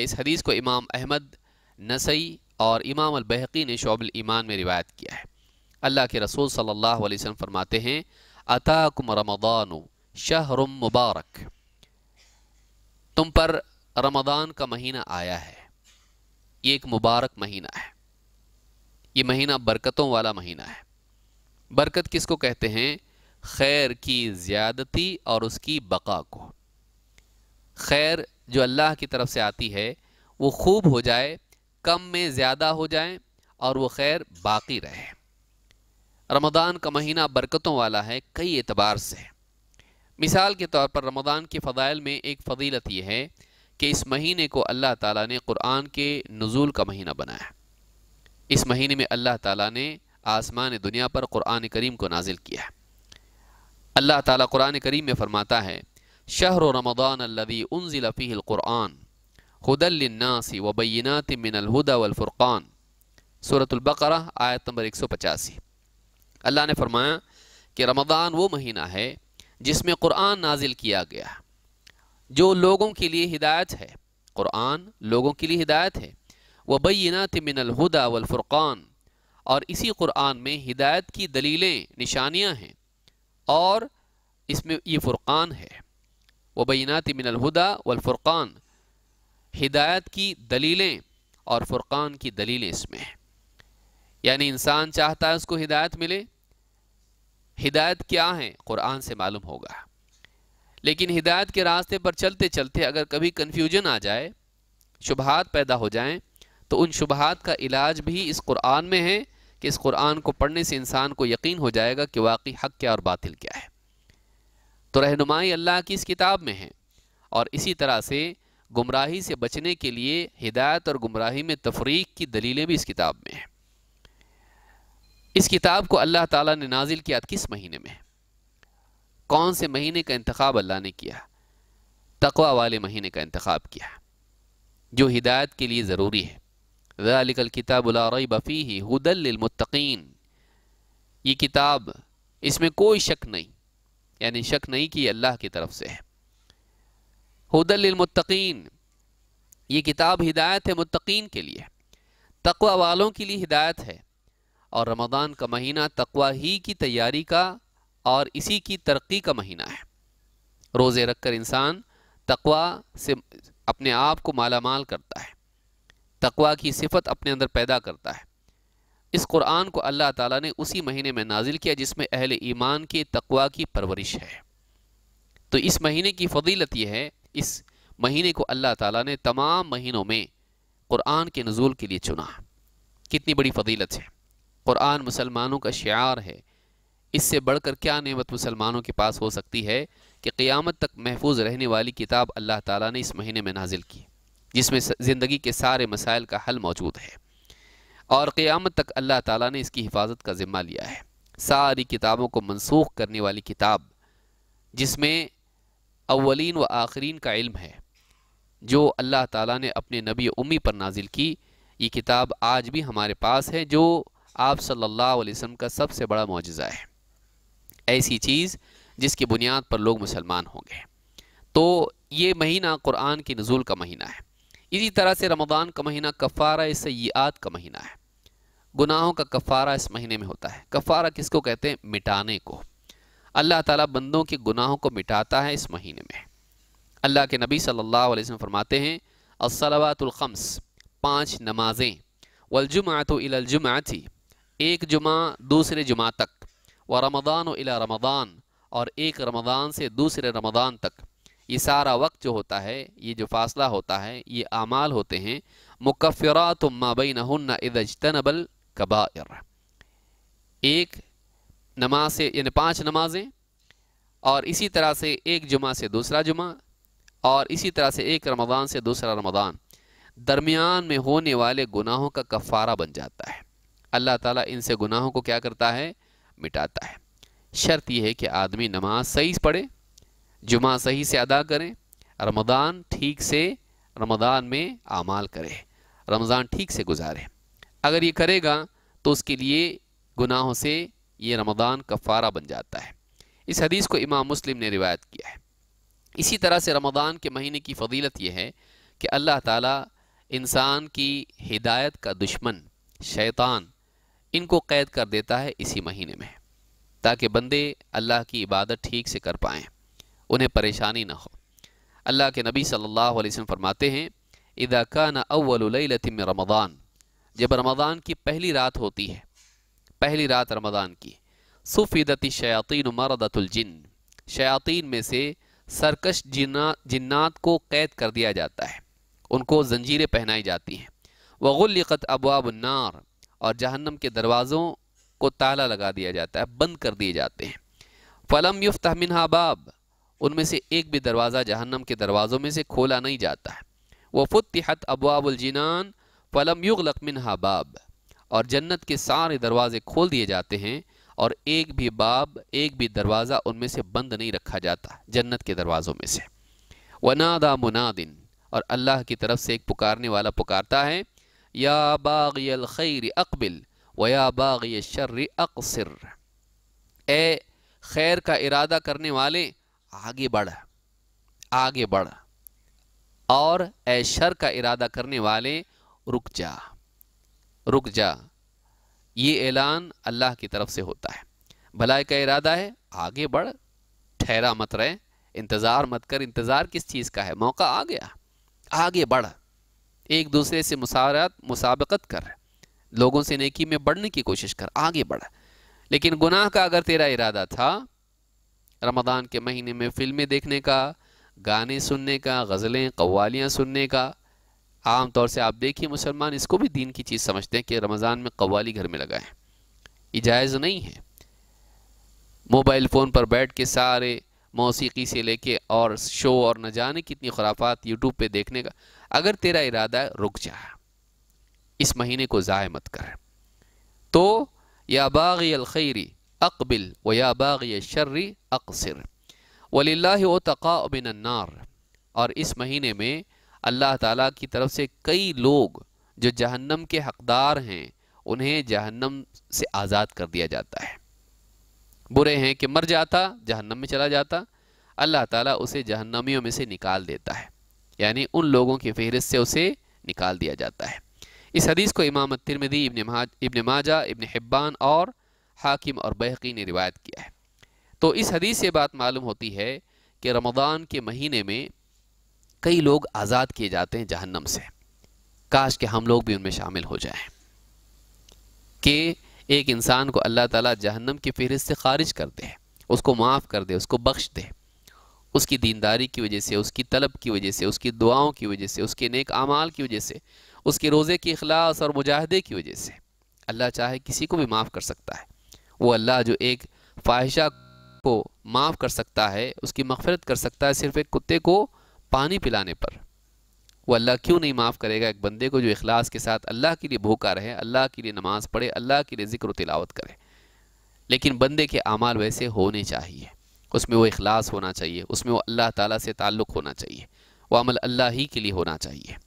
इस हदीस को इमाम अहमद नसई और इमाम अलबहकी ने शोबल ईमान में रिवायत किया है अल्लाह के रसूल सल्लल्लाहु अलैहि वसल्लम फरमाते हैं अताकुम रमदान शाहरुम मुबारक तुम पर रमदान का महीना आया है ये एक मुबारक महीना है ये महीना बरकतों वाला महीना है बरकत किसको कहते हैं खैर की ज़्यादती और उसकी बका को खैर जो अल्लाह की तरफ से आती है वो खूब हो जाए कम में ज़्यादा हो जाए और वो खैर बाकी रहे रमदान का महीना बरकतों वाला है कई एतबार से मिसाल के तौर पर रमदान के फ़ायल में एक फजीलत यह है कि इस महीने को अल्लाह ताला ने क़ुरान के नज़ुल का महीना बनाया इस महीने में अल्लाह ताला ने आसमान दुनिया पर क़ुरान करीम को नाजिल किया अल्लाह ताला क़ुरान करीम में फ़रमाता है शहर रमदान अल्लदी उनजिल फ़ील क़ुरान हदलनासी वबैनात मिनलहुदा वलफ़ुरक़ान सूरतुल्बकर आयत नंबर एक सौ पचासी अल्लाह ने फरमाया कि रमदान वो महीना है जिसमें क़ुरान नाजिल किया गया जो लोगों के लिए हिदायत है क़ुरान लोगों के लिए हिदायत है वबैनात मिनलहुदा वलफ़ुरक़ान और इसी क़ुरान में हिदायत की दलीलें निशानियाँ हैं और इसमें ये फ़ुरक़ान है वबीनात मिनलहुदा वलफ़ुरक़ान हिदायत की दलीलें और फ़ुरक़ान की दलीलें इसमें हैं यानी इंसान चाहता है उसको हिदायत मिले हिदायत क्या है क़ुरान से मालूम होगा लेकिन हिदायत के रास्ते पर चलते चलते अगर कभी कन्फ्यूजन आ जाए शुबहत पैदा हो जाएं तो उन शुबहत का इलाज भी इस कुरान में है कि इस कुरान को पढ़ने से इंसान को यकीन हो जाएगा कि वाकई हक क्या और बातिल क्या है तो रहनुमाई अल्लाह की इस किताब में है और इसी तरह से गुमराही से बचने के लिए हिदायत और गुमराही में तफरीक की दलीलें भी इस किताब में हैं इस किताब को अल्लाह ताला ने नाजिल किया किस महीने में कौन से महीने का इंतखब अल्लाह ने किया तकवा वाले महीने का इंतखब किया जो हिदायत के लिए ज़रूरी है ज़ालिकल किताबुलरई बफ़ी ही हदलमतिन ये किताब इसमें कोई शक नहीं यानी शक नहीं कि अल्लाह की तरफ से है हदलमतकीन ये किताब हिदायत है मुतकीन के लिए तकवा वालों के लिए हिदायत है और रमदान का महीना तकवा ही की तैयारी का और इसी की तरक्की का महीना है रोज़े रखकर इंसान तकवा से अपने आप को मालामाल करता है तकवा की सिफत अपने अंदर पैदा करता है इस कुरान को अल्लाह ताला ने उसी महीने में नाजिल किया जिसमें अहल ईमान के तकवा की परवरिश है तो इस महीने की फजीलत यह है इस महीने को अल्लाह ताला ने तमाम महीनों में कुरान के नजूल के लिए चुना कितनी बड़ी फजीलत है कुरान मुसलमानों का शार है इससे बढ़कर क्या नेमत मुसलमानों के पास हो सकती है कि क़ियामत तक महफूज रहने वाली किताब अल्लाह ताला ने इस महीने में नाजिल की जिसमें ज़िंदगी के सारे मसाइल का हल मौजूद है और क़्यामत तक अल्लाह ताला ने इसकी हिफाजत का ज़िम्मा लिया है सारी किताबों को मनसूख करने वाली किताब जिसमें अवलिन व आखरीन का इल्म है जो अल्लाह ताला ने अपने नबी उम्मी पर नाजिल की ये किताब आज भी हमारे पास है जो आप सल्लल्लाहु अलैहि वसल्लम का सबसे बड़ा मुआजा है ऐसी चीज़ जिसकी बुनियाद पर लोग मुसलमान होंगे तो ये महीना क़ुरान की नज़ुल का महीना है इसी तरह से रमज़ान का महीना कफ़ारा सयात का महीना है गुनाहों का कफ़ारा इस महीने में होता है कफ़ारा किसको कहते हैं मिटाने को अल्लाह ताला बंदों के गुनाहों को मिटाता है इस महीने में अल्लाह के नबी सल्लल्लाहु अलैहि वसल्लम फरमाते हैं असलवातुलखम्स पाँच नमाजें वलजुमात थी एक जुमा दूसरे जुमा तक व रमदान इला रमदान और एक रमदान से दूसरे रमदान तक ये सारा वक्त जो होता है ये जो फासला होता है ये आमाल होते हैं मुकफ़रात माबई नजतनबल कबायर एक नमाज से यानी पांच नमाजें और इसी तरह से एक जुमा से दूसरा जुमा और इसी तरह से एक रमज़ान से दूसरा रमज़ान दरमियान में होने वाले गुनाहों का कफ़ारा बन जाता है अल्लाह ताला इनसे गुनाहों को क्या करता है मिटाता है शर्त यह है कि आदमी नमाज सही पढ़े जुमा सही से अदा करें रमदान ठीक से रमदान में आमाल करें रमज़ान ठीक से गुजारें अगर ये करेगा तो उसके लिए गुनाहों से ये रमदान कफ़ारा बन जाता है इस हदीस को इमाम मुस्लिम ने रिवायत किया है इसी तरह से रमदान के महीने की फजीलत यह है कि अल्लाह ताला इंसान की हिदायत का दुश्मन शैतान इनको कैद कर देता है इसी महीने में ताकि बंदे अल्लाह की इबादत ठीक से कर पाएँ उन्हें परेशानी ना हो अल्लाह के नबी सल्लल्लाहु अलैहि वसल्लम फरमाते हैं इदा कान रमदान जब रमज़ान की पहली रात होती है पहली रात रमज़ान की सुफीदती शयातीन मरदतुलजिन शयातीन में से सरकश जिन्ना जिन्नात को कैद कर दिया जाता है उनको जंजीरें पहनाई जाती हैं वगुल्लिकत नार और जहन्नम के दरवाज़ों को ताला लगा दिया जाता है बंद कर दिए जाते हैं फ़लम तहमिन मिनहाबाब उनमें से एक भी दरवाज़ा जहन्नम के दरवाज़ों में से खोला नहीं जाता है वह फ़ुतहत अबाबुलजीनान फ़लम युग लकमिन बाब और जन्नत के सारे दरवाज़े खोल दिए जाते हैं और एक भी बाब एक भी दरवाज़ा उनमें से बंद नहीं रखा जाता जन्नत के दरवाज़ों में से वनादा मुनादिन और अल्लाह की तरफ से एक पुकारने वाला पुकारता है या बाग़ियल खैर अकबिल व या बाग शर्र अक्सर ए खैर का इरादा करने वाले आगे बढ़ आगे बढ़ और ऐशर का इरादा करने वाले रुक जा रुक जा ये ऐलान अल्लाह की तरफ से होता है भलाई का इरादा है आगे बढ़ ठहरा मत रहे इंतज़ार मत कर इंतज़ार किस चीज़ का है मौका आ गया आगे बढ़ एक दूसरे से मुसारत मुसाबकत कर लोगों से नेकी में बढ़ने की कोशिश कर आगे बढ़ लेकिन गुनाह का अगर तेरा इरादा था रमदान के महीने में फ़िल्में देखने का गाने सुनने का गज़लें कवालियाँ सुनने का आम तौर से आप देखिए मुसलमान इसको भी दीन की चीज़ समझते हैं कि रमज़ान में कवाली घर में लगाएं इजाज़ नहीं है मोबाइल फ़ोन पर बैठ के सारे मौसीकी से लेके और शो और न जाने कितनी खुराफात यूट्यूब पे देखने का अगर तेरा इरादा है रुक जाए इस महीने को ज़ाय मत कर तो या बाग़ी अलखैरी अकबिल व या बाग बाग़ी शर्री अक्सर वल्ला नार और इस महीने में अल्लाह ताला की तरफ से कई लोग जो जहन्नम के हकदार हैं उन्हें जहन्नम से आज़ाद कर दिया जाता है बुरे हैं कि मर जाता जहन्नम में चला जाता अल्लाह ताला उसे जहन्नमियों में से निकाल देता है यानी उन लोगों की फहरिस्त से उसे निकाल दिया जाता है इस हदीस को इमाम तिरमदी इबन माजा इबन हिब्बान और हाकिम और बहकी ने रिवायत किया है तो इस हदीस से बात मालूम होती है कि रमज़ान के महीने में कई लोग आज़ाद किए जाते हैं जहन्नम से काश के हम लोग भी उनमें शामिल हो जाएं कि एक इंसान को अल्लाह ताला जहन्नम की फहरिस्त से खारिज कर दे उसको माफ़ कर दे उसको बख्श दे उसकी दीनदारी की वजह से उसकी तलब की वजह से उसकी दुआओं की वजह से उसके नेक अमाल की वजह से उसके रोज़े के अखलास और मुजाहदे की वजह से अल्लाह चाहे किसी को भी माफ़ कर सकता है वो अल्लाह जो एक फाहिशा को माफ़ कर सकता है उसकी मफ़रत कर सकता है सिर्फ़ एक कुत्ते को पानी पिलाने पर वो अल्लाह क्यों नहीं माफ़ करेगा एक बंदे को जो अखलास के साथ अल्लाह के लिए भूखा रहे अल्लाह के लिए नमाज़ पढ़े अल्लाह के लिए ज़िक्र तिलावत करे लेकिन बंदे के अमाल वैसे होने चाहिए उसमें वो अखलास होना चाहिए उसमें वो अल्लाह ताला से ताल्लुक़ होना चाहिए वो अमल अल्लाह ही के लिए होना चाहिए